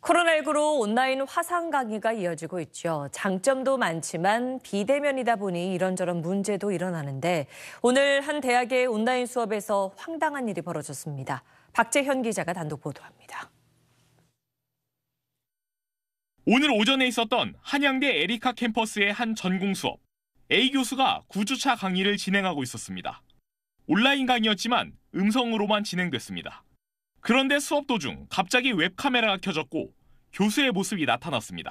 코로나19로 온라인 화상 강의가 이어지고 있죠. 장점도 많지만 비대면이다 보니 이런저런 문제도 일어나는데 오늘 한 대학의 온라인 수업에서 황당한 일이 벌어졌습니다. 박재현 기자가 단독 보도합니다. 오늘 오전에 있었던 한양대 에리카 캠퍼스의 한 전공 수업. A 교수가 9주차 강의를 진행하고 있었습니다. 온라인 강의였지만 음성으로만 진행됐습니다. 그런데 수업 도중 갑자기 웹카메라가 켜졌고 교수의 모습이 나타났습니다.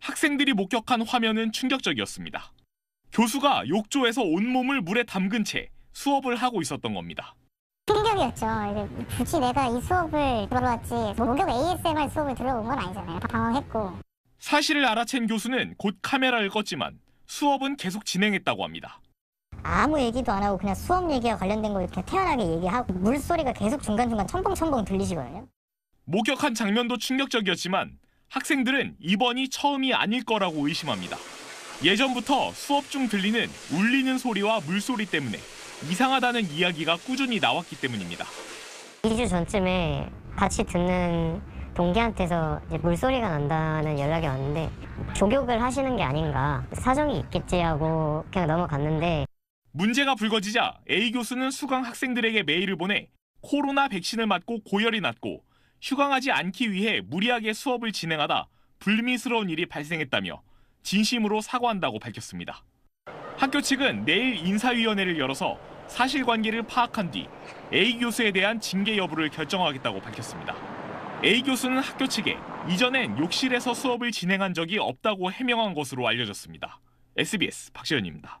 학생들이 목격한 화면은 충격적이었습니다. 교수가 욕조에서 온몸을 물에 담근 채 수업을 하고 있었던 겁니다. 충격이었죠. 굳이 내가 이 수업을 들어왔지 뭐 목욕 ASMR 수업을 들어온 건 아니잖아요. 당황했고. 사실을 알아챈 교수는 곧 카메라를 껐지만 수업은 계속 진행했다고 합니다. 아무 얘기도 안 하고 그냥 수업 얘기와 관련된 걸 이렇게 태연하게 얘기하고 물소리가 계속 중간중간 첨벙첨벙 들리시거든요. 목격한 장면도 충격적이었지만 학생들은 이번이 처음이 아닐 거라고 의심합니다. 예전부터 수업 중 들리는 울리는 소리와 물소리 때문에 이상하다는 이야기가 꾸준히 나왔기 때문입니다. 2주 전쯤에 같이 듣는 동기한테서 물소리가 난다는 연락이 왔는데 조격을 하시는 게 아닌가 사정이 있겠지 하고 그냥 넘어갔는데 문제가 불거지자 A 교수는 수강 학생들에게 메일을 보내 코로나 백신을 맞고 고열이 났고 휴강하지 않기 위해 무리하게 수업을 진행하다 불미스러운 일이 발생했다며 진심으로 사과한다고 밝혔습니다. 학교 측은 내일 인사위원회를 열어서 사실관계를 파악한 뒤 A 교수에 대한 징계 여부를 결정하겠다고 밝혔습니다. A 교수는 학교 측에 이전엔 욕실에서 수업을 진행한 적이 없다고 해명한 것으로 알려졌습니다. SBS 박시현입니다.